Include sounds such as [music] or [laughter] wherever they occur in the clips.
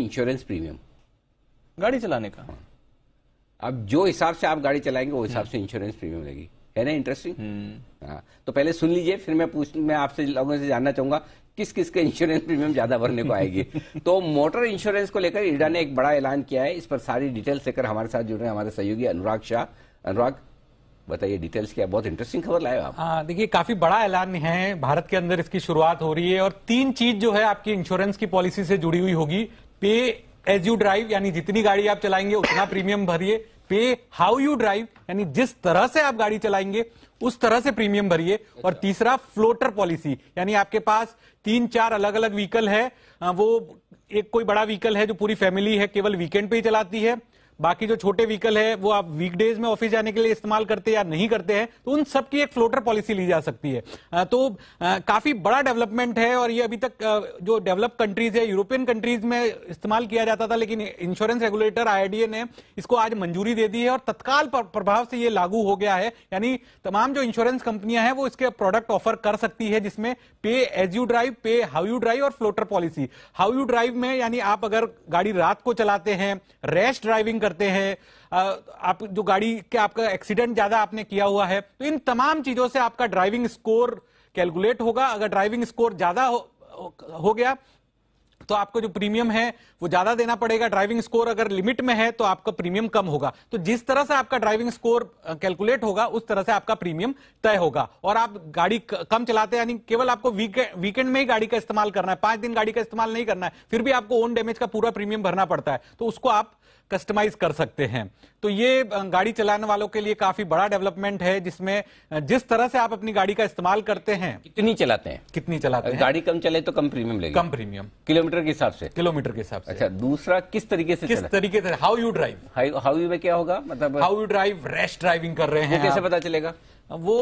Insurance premium गाड़ी चलाने का हाँ। अब जो हिसाब से आप गाड़ी चलाएंगे वो हिसाब से इंश्योरेंस प्रीमियम लगेगी है ना इंटरेस्टिंग हम्म। हाँ। तो पहले सुन लीजिए फिर मैं पूछ मैं आपसे लोगों से जानना चाहूंगा किस किस के इंश्योरेंस प्रीमियम ज्यादा भरने को आएगी [laughs] तो मोटर इंश्योरेंस को लेकर इडा ने एक बड़ा ऐलान किया है इस पर सारी डिटेल्स लेकर हमारे साथ जुड़ रहे हमारे सहयोगी अनुराग शाह अनुराग बताइए डिटेल्स क्या बहुत इंटरेस्टिंग खबर लाए आप हाँ देखिए काफी बड़ा ऐलान है भारत के अंदर इसकी शुरुआत हो रही है और तीन चीज जो है आपकी इंश्योरेंस की पॉलिसी से जुड़ी हुई होगी पे एज यू ड्राइव यानी जितनी गाड़ी आप चलाएंगे उतना प्रीमियम भरिए पे हाउ यू ड्राइव यानी जिस तरह से आप गाड़ी चलाएंगे उस तरह से प्रीमियम भरिए और अच्छा। तीसरा फ्लोटर पॉलिसी यानी आपके पास तीन चार अलग अलग व्हीकल है वो एक कोई बड़ा व्हीकल है जो पूरी फैमिली है केवल वीकेंड पे ही चलाती है बाकी जो छोटे व्हीकल है वो आप वीकडेज में ऑफिस जाने के लिए इस्तेमाल करते या नहीं करते हैं तो उन सब की एक फ्लोटर पॉलिसी ली जा सकती है तो काफी बड़ा डेवलपमेंट है और ये अभी तक जो डेवलप कंट्रीज है यूरोपियन कंट्रीज में इस्तेमाल किया जाता था लेकिन इंश्योरेंस रेगुलेटर आई ने इसको आज मंजूरी दे दी है और तत्काल प्रभाव से ये लागू हो गया है यानी तमाम जो इंश्योरेंस कंपनियां हैं वो इसके प्रोडक्ट ऑफर कर सकती है जिसमें pay as you drive pay how you drive और floater policy how you drive में यानी आप अगर गाड़ी रात को चलाते हैं रैश ड्राइविंग करते हैं आप जो गाड़ी के आपका एक्सीडेंट ज्यादा आपने किया हुआ है तो इन तमाम चीजों से आपका ड्राइविंग स्कोर कैलकुलेट होगा अगर ड्राइविंग स्कोर ज्यादा हो, हो गया तो आपको जो प्रीमियम है वो ज्यादा देना पड़ेगा ड्राइविंग स्कोर अगर लिमिट में है तो आपका प्रीमियम कम होगा तो जिस तरह से आपका ड्राइविंग स्कोर कैलकुलेट होगा उस तरह से आपका प्रीमियम तय होगा और आप गाड़ी कम चलाते हैं यानी केवल आपको वीके, वीकेंड में ही गाड़ी का इस्तेमाल करना है पांच दिन गाड़ी का इस्तेमाल नहीं करना है फिर भी आपको ओन डैमेज का पूरा प्रीमियम भरना पड़ता है तो उसको आप कस्टमाइज कर सकते हैं तो ये गाड़ी चलाने वालों के लिए काफी बड़ा डेवलपमेंट है जिसमें जिस तरह से आप अपनी गाड़ी का इस्तेमाल करते हैं कितनी चलाते हैं कितनी चलाते हैं गाड़ी कम चले तो कम प्रीमियम लेगी कम प्रीमियम किलोमीटर के हिसाब से किलोमीटर के हिसाब से अच्छा दूसरा किस तरीके से किस तरीके से how you drive how you में क्या होगा मतलब how you drive rest driving कर रहे हैं कैसे पता चलेगा वो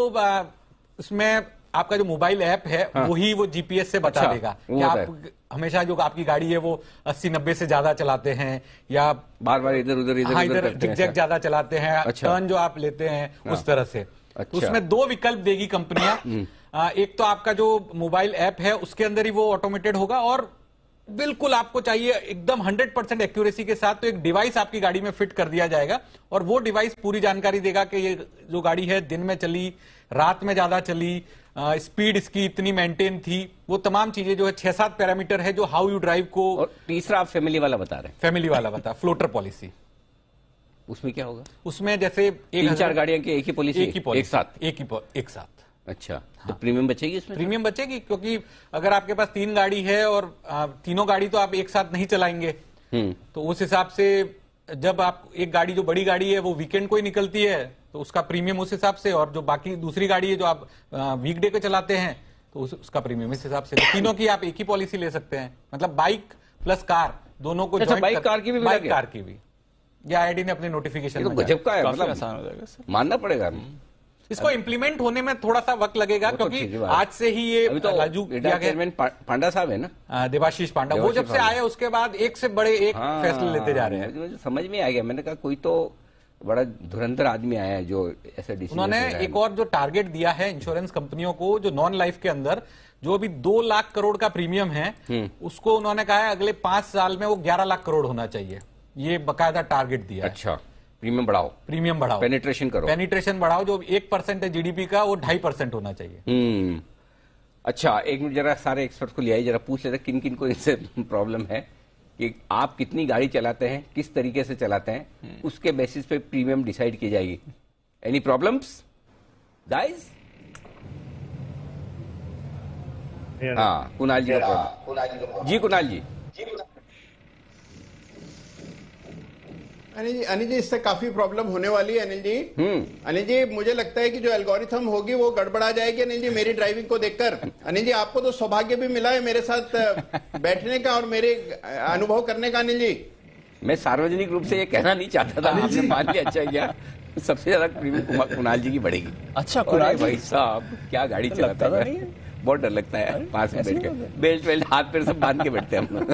उसमें आपका जो मोबाइल ऐप है हाँ। वही वो जीपीएस से बता अच्छा, देगा कि आप हमेशा जो आपकी गाड़ी है वो अस्सी नब्बे से ज्यादा चलाते हैं या बार बार इधर उधर इधर हाँ, इधर झिकझक अच्छा। ज्यादा चलाते हैं टर्न अच्छा। जो आप लेते हैं हाँ। उस तरह से तो अच्छा। उसमें दो विकल्प देगी कंपनियां हम्म। एक तो आपका जो मोबाइल ऐप है उसके अंदर ही वो ऑटोमेटेड होगा और बिल्कुल आपको चाहिए एकदम 100 परसेंट एक्यूरेसी के साथ तो एक डिवाइस आपकी गाड़ी में फिट कर दिया जाएगा और वो डिवाइस पूरी जानकारी देगा कि ये जो गाड़ी है दिन में चली रात में ज्यादा चली स्पीड इसकी इतनी मेंटेन थी वो तमाम चीजें जो है छह सात पैरामीटर है जो हाउ यू ड्राइव को और तीसरा आप फैमिली वाला बता रहे हैं फैमिली वाला बता फ्लोटर पॉलिसी उसमें क्या होगा उसमें जैसे एक चार गाड़ियां की एक ही पॉलिसी एक ही पॉलिसी एक साथ एक ही एक साथ अच्छा तो हाँ। तो प्रीमियम बचेगी इसमें प्रीमियम बचेगी क्योंकि अगर आपके पास तीन गाड़ी है और तीनों गाड़ी तो आप एक साथ नहीं चलाएंगे हम्म। तो उस हिसाब से जब आप एक गाड़ी जो बड़ी गाड़ी है वो वीकेंड को ही निकलती है तो उसका प्रीमियम उस हिसाब से और जो बाकी दूसरी गाड़ी है जो आप वीकडे को चलाते हैं तो उस, उसका प्रीमियम इस हिसाब से तो तीनों की आप एक ही पॉलिसी ले सकते हैं मतलब बाइक प्लस कार दोनों को अच्छा, बाइक कार की भी बाइक कार की भी या आईडी ने अपने तो नोटिफिकेशन गजब का है मतलब आसान हो जाएगा मानना पड़ेगा हम्म। इसको इम्प्लीमेंट होने में थोड़ा सा वक्त लगेगा तो क्योंकि तो आज से ही ये तो राजू चेयरमैन पांडा साहब है ना हाँ, देवाशीष पांडा वो जब से आए उसके बाद एक से बड़े एक हाँ, फैसले लेते जा रहे हैं मुझे समझ में आ गया मैंने कहा कोई तो बड़ा धुरंधर आदमी आया है जो ऐसे उन्होंने एक और जो टारगेट दिया है इंश्योरेंस कंपनियों को जो नॉन लाइफ के अंदर जो अभी दो लाख करोड़ का प्रीमियम है हम्म। उसको उन्होंने कहा है अगले पांच साल में वो ग्यारह लाख करोड़ होना चाहिए ये बकायदा टारगेट दिया अच्छा प्रीमियम बढ़ाओ प्रीमियम बढ़ाओ पेनिट्रेशन करो पेनिट्रेशन बढ़ाओ जो एक परसेंट है जीडीपी का वो ढाई परसेंट होना चाहिए हम्म। अच्छा एक मिनट जरा सारे एक्सपर्ट को ले आई जरा पूछ लेते किन किन को इनसे प्रॉब्लम है कि आप कितनी गाड़ी चलाते हैं किस तरीके से चलाते हैं हम्म। उसके बेसिस पे प्रीमियम डिसाइड की जाएगी एनी प्रॉब्लम्स गाइस हाँ कुणाल जी का जी कुणाल जी अनिल जी अनिल जी इससे काफी प्रॉब्लम होने वाली है अनिल जी हम्म। अनिल जी मुझे लगता है कि जो एल्गोरिथम होगी वो गड़बड़ा जाएगी अनिल जी मेरी ड्राइविंग को देखकर अनिल जी आपको तो सौभाग्य भी मिला है मेरे साथ बैठने का और मेरे अनुभव करने का अनिल जी मैं सार्वजनिक रूप से ये कहना नहीं चाहता था आपने मान लिया अच्छा क्या सबसे ज्यादा कुणाल जी की बढ़ेगी अच्छा कुणाल भाई साहब क्या गाड़ी चलाता है बहुत डर लगता है पास में बैठ के बेल्ट वेल्ट हाथ पैर सब बांध के बैठते हैं हम लोग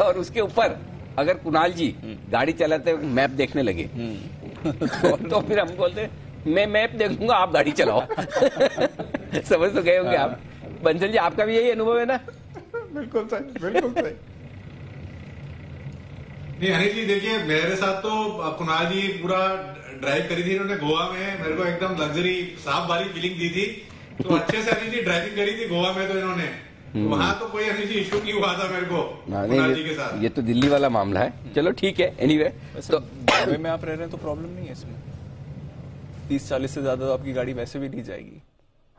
[laughs] और उसके ऊपर अगर कुणाल जी हम्म। गाड़ी चलाते मैप देखने लगे हम्म। तो फिर हम बोलते मैं मैप देखूंगा आप गाड़ी चलाओ [laughs] समझ तो गए होंगे आप हाँ। बंसल जी आपका भी यही अनुभव है ना बिल्कुल सही बिल्कुल सही नहीं हनी जी देखिए मेरे साथ तो कुणाल जी पूरा ड्राइव करी थी इन्होंने गोवा में मेरे को एकदम लग्जरी साफ वाली फीलिंग दी थी तो [laughs] अच्छे से हनी जी ड्राइविंग करी थी गोवा में तो इन्होंने हम्म। वहाँ तो कोई ऐसी इशू नहीं हुआ था मेरे को नहीं, जी के साथ ये तो दिल्ली वाला मामला है चलो ठीक है एनी anyway, तो बॉम्बे में आप रह रहे हैं तो प्रॉब्लम नहीं है इसमें तीस चालीस से ज्यादा तो आपकी गाड़ी वैसे भी ली जाएगी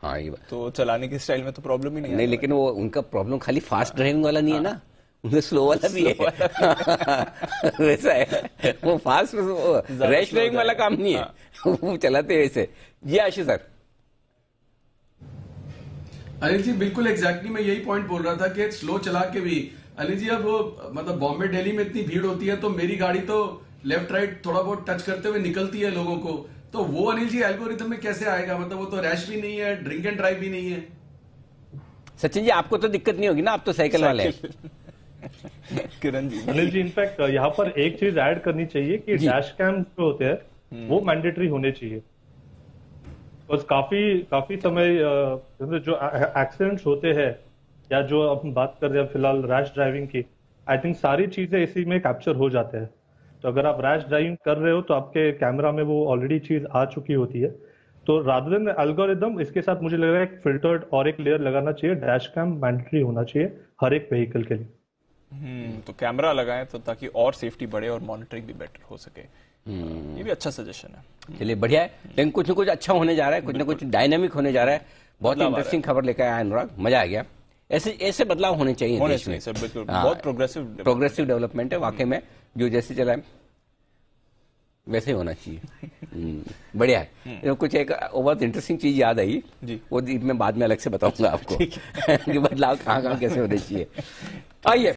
हाँ ये तो चलाने के स्टाइल में तो प्रॉब्लम ही नहीं नहीं लेकिन वो उनका प्रॉब्लम खाली फास्ट हाँ। ड्राइविंग वाला नहीं है ना हाँ। उन्हें स्लो वाला भी है [laughs] वैसा है वो फास्ट रैश ड्राइविंग वाला काम नहीं है हाँ। [laughs] वो चलाते वैसे जी आशीष सर अनिल जी बिल्कुल एग्जैक्टली मैं यही पॉइंट बोल रहा था कि स्लो चला के भी अनिल जी अब मतलब बॉम्बे दिल्ली में इतनी भीड़ होती है तो मेरी गाड़ी तो लेफ्ट राइट थोड़ा बहुत टच करते हुए निकलती है लोगों को तो वो अनिल जी एल्गोरिथम में कैसे आएगा मतलब वो तो रैश भी नहीं है ड्रिंक एंड ड्राइव भी नहीं है सचिन जी आपको तो दिक्कत नहीं होगी ना आप तो साइकिल वाले [laughs] किरण जी अनिल जी इनफैक्ट यहाँ पर एक चीज ऐड करनी चाहिए कि डैश कैम जो होते हैं हम्म। वो मैंडेटरी होने चाहिए बस काफी काफी समय जो एक्सीडेंट्स होते हैं या जो हम बात कर रहे हैं फिलहाल रैश ड्राइविंग की आई थिंक सारी चीजें इसी में कैप्चर हो जाते हैं तो अगर आप रैश ड्राइविंग कर रहे हो तो आपके कैमरा में वो ऑलरेडी चीज आ चुकी होती है तो रादर देन एल्गोरिदम इसके साथ मुझे लग रहा है एक फिल्टर्ड और एक लेयर लगाना चाहिए डैश कैम मैंडेटरी होना चाहिए हर एक व्हीकल के लिए हम्म, तो कैमरा लगाएं तो ताकि और सेफ्टी बढ़े और मॉनिटरिंग भी बेटर हो सके हम्म। ये भी अच्छा सजेशन है चलिए बढ़िया है लेकिन कुछ ना कुछ अच्छा होने जा रहा है कुछ ना कुछ डायनेमिक होने जा रहा है बहुत इंटरेस्टिंग खबर लेकर आया अनुराग मजा आ गया ऐसे ऐसे बदलाव होने चाहिए होने हाँ, बहुत प्रोग्रेसिव प्रोग्रेसिव डेवलपमेंट है वाकई में हम्म। जो जैसे चला है वैसे होना चाहिए बढ़िया है तो कुछ एक बहुत इंटरेस्टिंग चीज याद आई वो मैं बाद में अलग से बताऊंगा आपको [laughs] कि बदलाव कहाँ कहाँ कैसे होने चाहिए आइए